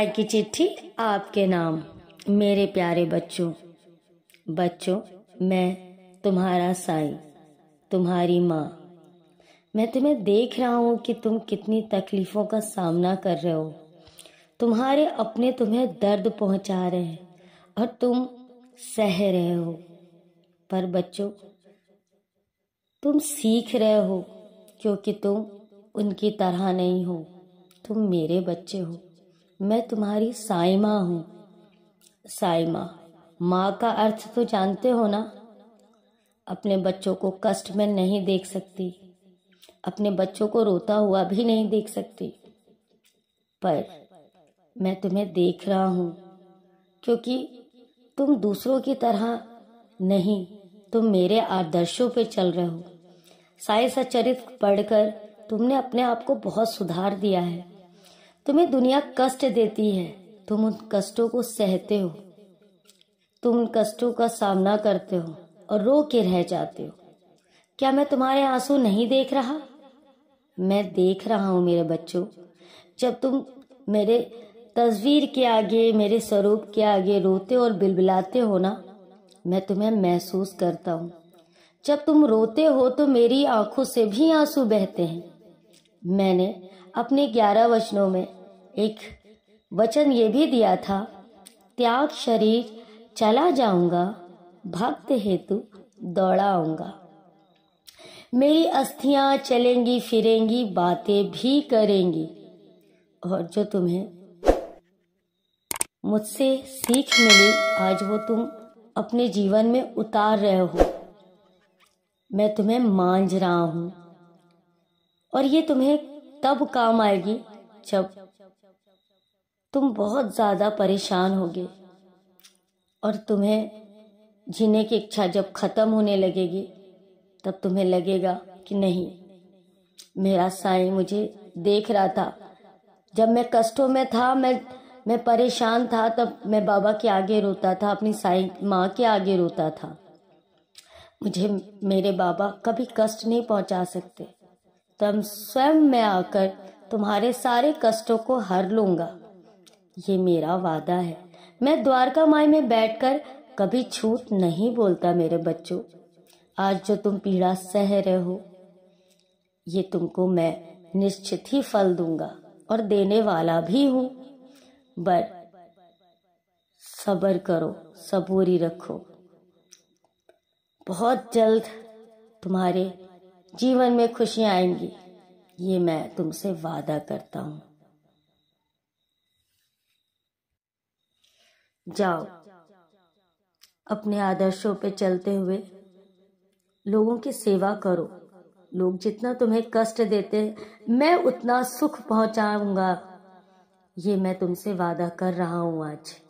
आय की चिट्ठी आपके नाम मेरे प्यारे बच्चों बच्चों मैं तुम्हारा साई तुम्हारी माँ मैं तुम्हें देख रहा हूँ कि तुम कितनी तकलीफ़ों का सामना कर रहे हो तुम्हारे अपने तुम्हें दर्द पहुँचा रहे हैं और तुम सह रहे हो पर बच्चों तुम सीख रहे हो क्योंकि तुम उनकी तरह नहीं हो तुम मेरे बच्चे हो मैं तुम्हारी साइमा हूँ साइमा माँ का अर्थ तो जानते हो ना अपने बच्चों को कष्ट में नहीं देख सकती अपने बच्चों को रोता हुआ भी नहीं देख सकती पर मैं तुम्हें देख रहा हूँ क्योंकि तुम दूसरों की तरह नहीं तुम मेरे आदर्शों पे चल रहे हो साई सचरित पढ़कर तुमने अपने आप को बहुत सुधार दिया है तुम्हें दुनिया कष्ट देती है तुम उन कष्टों को सहते हो तुम उन कष्टों का सामना करते हो और रो के रह जाते हो क्या मैं तुम्हारे आंसू नहीं देख रहा मैं देख रहा हूँ मेरे बच्चों जब तुम मेरे तस्वीर के आगे मेरे स्वरूप के आगे रोते और बिलबिलाते हो ना मैं तुम्हें महसूस करता हूँ जब तुम रोते हो तो मेरी आंखों से भी आंसू बहते हैं मैंने अपने ग्यारह वचनों में एक वचन ये भी दिया था त्याग शरीर चला जाऊंगा भक्त हेतु दौड़ाऊंगा मेरी अस्थियां चलेंगी फिरेंगी बातें भी करेंगी और जो तुम्हें मुझसे सीख मिली आज वो तुम अपने जीवन में उतार रहे हो मैं तुम्हें मांझ रहा हूं और ये तुम्हें तब काम आएगी जब तुम बहुत ज़्यादा परेशान होगे और तुम्हें जीने की इच्छा जब ख़त्म होने लगेगी तब तुम्हें लगेगा कि नहीं मेरा साईं मुझे देख रहा था जब मैं कष्टों में था मैं मैं परेशान था तब मैं बाबा के आगे रोता था अपनी साईं माँ के आगे रोता था मुझे मेरे बाबा कभी कष्ट नहीं पहुँचा सकते तब तो स्वयं मैं आकर तुम्हारे सारे कष्टों को हर लूँगा ये मेरा वादा है मैं द्वारका माई में बैठकर कभी छूट नहीं बोलता मेरे बच्चों आज जो तुम पीड़ा सह रहे हो ये तुमको मैं निश्चित ही फल दूंगा और देने वाला भी हूं बट सबर करो सबूरी रखो बहुत जल्द तुम्हारे जीवन में खुशियां आएंगी ये मैं तुमसे वादा करता हूँ जाओ अपने आदर्शों पे चलते हुए लोगों की सेवा करो लोग जितना तुम्हें कष्ट देते मैं उतना सुख पहुंचाऊंगा ये मैं तुमसे वादा कर रहा हूं आज